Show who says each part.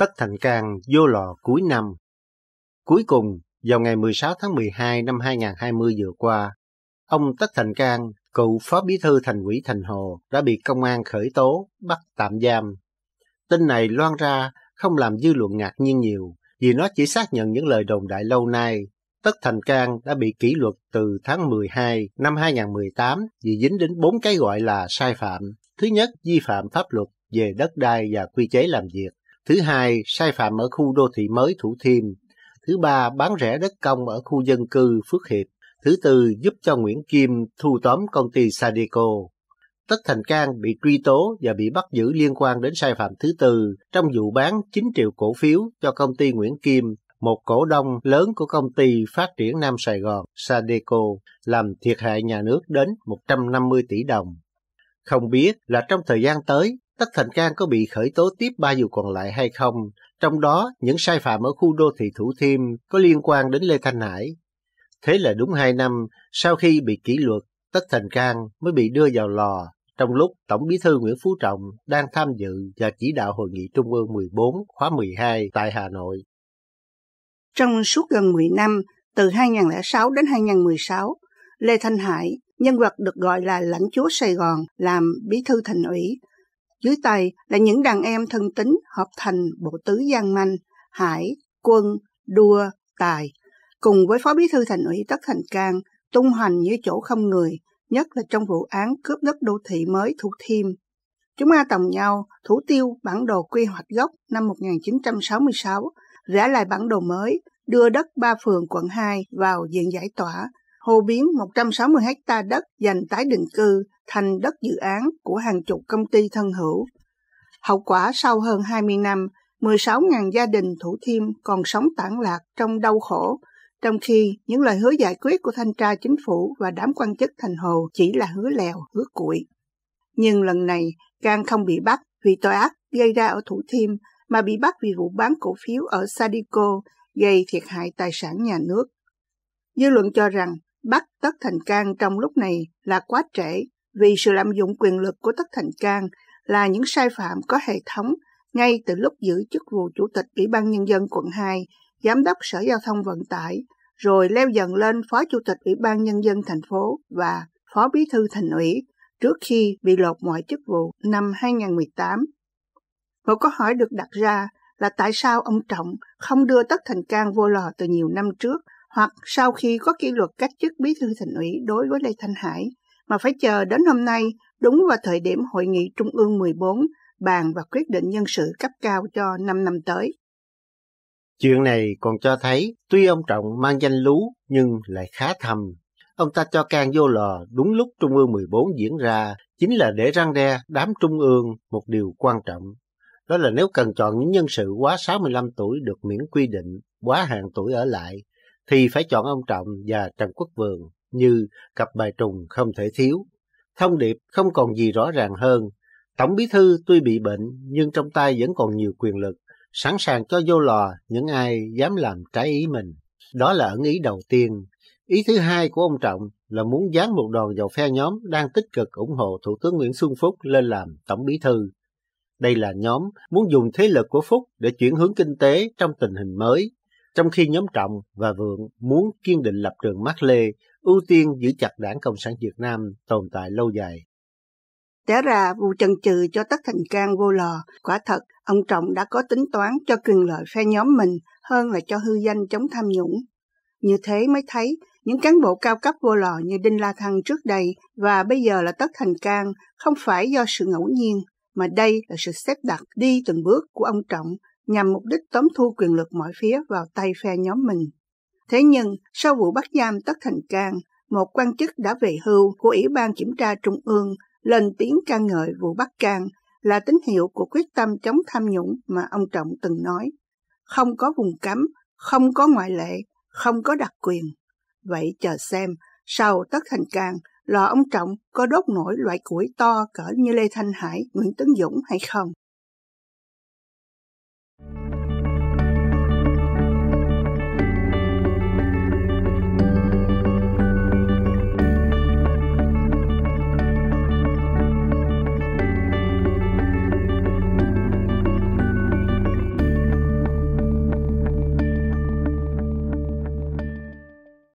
Speaker 1: tất thành can vô lò cuối năm. Cuối cùng, vào ngày 16 tháng 12 năm 2020 vừa qua, ông Tất Thành Cang, cựu phó bí thư thành ủy Thành Hồ đã bị công an khởi tố, bắt tạm giam. Tin này loan ra không làm dư luận ngạc nhiên nhiều, vì nó chỉ xác nhận những lời đồn đại lâu nay. Tất Thành Cang đã bị kỷ luật từ tháng 12 năm 2018 vì dính đến bốn cái gọi là sai phạm. Thứ nhất, vi phạm pháp luật về đất đai và quy chế làm việc. Thứ hai, sai phạm ở khu đô thị mới Thủ Thiêm. Thứ ba, bán rẻ đất công ở khu dân cư Phước Hiệp. Thứ tư, giúp cho Nguyễn Kim thu tóm công ty Sadeco. Tất Thành Cang bị truy tố và bị bắt giữ liên quan đến sai phạm thứ tư trong vụ bán 9 triệu cổ phiếu cho công ty Nguyễn Kim, một cổ đông lớn của công ty phát triển Nam Sài Gòn, Sadeco, làm thiệt hại nhà nước đến 150 tỷ đồng. Không biết là trong thời gian tới Tất Thành Cang có bị khởi tố tiếp ba vụ còn lại hay không, trong đó những sai phạm ở khu đô thị Thủ Thiêm có liên quan đến Lê Thanh Hải. Thế là đúng hai năm sau khi bị kỷ luật, Tất Thành Cang mới bị đưa vào lò, trong lúc Tổng bí thư Nguyễn Phú Trọng đang tham dự và chỉ đạo Hội nghị Trung ương 14 khóa 12 tại Hà Nội.
Speaker 2: Trong suốt gần 10 năm, từ 2006 đến 2016, Lê Thanh Hải, nhân vật được gọi là lãnh chúa Sài Gòn, làm bí thư thành ủy, dưới tay là những đàn em thân tính hợp thành bộ tứ Giang Manh, Hải, Quân, Đua, Tài, cùng với Phó Bí thư Thành ủy Tất Thành Cang tung hoành như chỗ không người, nhất là trong vụ án cướp đất đô thị mới Thủ Thiêm. Chúng ta tòng nhau thủ tiêu bản đồ quy hoạch gốc năm 1966, vẽ lại bản đồ mới, đưa đất ba phường quận 2 vào diện giải tỏa, hô biến 160 ha đất dành tái định cư thành đất dự án của hàng chục công ty thân hữu. Hậu quả sau hơn 20 năm, 16.000 gia đình Thủ Thiêm còn sống tản lạc trong đau khổ, trong khi những lời hứa giải quyết của thanh tra chính phủ và đám quan chức thành hồ chỉ là hứa lèo, hứa cuội. Nhưng lần này, Cang không bị bắt vì tội ác gây ra ở Thủ Thiêm mà bị bắt vì vụ bán cổ phiếu ở Sadico gây thiệt hại tài sản nhà nước. Dư luận cho rằng bắt Tất Thành Cang trong lúc này là quá trễ vì sự lạm dụng quyền lực của Tất Thành Cang là những sai phạm có hệ thống ngay từ lúc giữ chức vụ Chủ tịch Ủy ban Nhân dân quận 2, Giám đốc Sở Giao thông Vận tải, rồi leo dần lên Phó Chủ tịch Ủy ban Nhân dân thành phố và Phó Bí thư Thành ủy trước khi bị lột mọi chức vụ năm 2018. Một câu hỏi được đặt ra là tại sao ông Trọng không đưa Tất Thành Cang vô lò từ nhiều năm trước hoặc sau khi có kỷ luật cách chức bí thư thành ủy đối với Lê Thanh Hải mà phải chờ đến hôm nay đúng vào thời điểm Hội nghị Trung ương 14 bàn và quyết định nhân sự cấp cao cho 5 năm tới.
Speaker 1: Chuyện này còn cho thấy tuy ông Trọng mang danh lú nhưng lại khá thầm. Ông ta cho can vô lò đúng lúc Trung ương 14 diễn ra chính là để răng đe đám Trung ương một điều quan trọng. Đó là nếu cần chọn những nhân sự quá 65 tuổi được miễn quy định, quá hạn tuổi ở lại, thì phải chọn ông Trọng và Trần Quốc Vương như cặp bài trùng không thể thiếu. Thông điệp không còn gì rõ ràng hơn. Tổng bí thư tuy bị bệnh nhưng trong tay vẫn còn nhiều quyền lực, sẵn sàng cho vô lò những ai dám làm trái ý mình. Đó là ẩn ý đầu tiên. Ý thứ hai của ông Trọng là muốn dán một đòn vào phe nhóm đang tích cực ủng hộ Thủ tướng Nguyễn Xuân Phúc lên làm Tổng bí thư. Đây là nhóm muốn dùng thế lực của Phúc để chuyển hướng kinh tế trong tình hình mới, trong khi nhóm Trọng và Vượng muốn kiên định lập trường Mác Lê ưu tiên giữ chặt đảng Cộng sản Việt Nam tồn tại lâu dài. Té
Speaker 2: ra vụ trần trừ cho tất thành Cang vô lò, quả thật ông Trọng đã có tính toán cho quyền lợi phe nhóm mình hơn là cho hư danh chống tham nhũng. Như thế mới thấy những cán bộ cao cấp vô lò như Đinh La Thăng trước đây và bây giờ là Tất Thành Cang không phải do sự ngẫu nhiên, mà đây là sự xếp đặt đi từng bước của ông Trọng nhằm mục đích tóm thu quyền lực mọi phía vào tay phe nhóm mình. Thế nhưng, sau vụ bắt giam Tất Thành Cang, một quan chức đã về hưu của Ủy ban Kiểm tra Trung ương lên tiếng ca ngợi vụ bắt Cang là tín hiệu của quyết tâm chống tham nhũng mà ông Trọng từng nói. Không có vùng cấm, không có ngoại lệ, không có đặc quyền. Vậy chờ xem, sau Tất Thành Cang, lò ông Trọng có đốt nổi loại củi to cỡ như Lê Thanh Hải, Nguyễn Tấn Dũng hay không?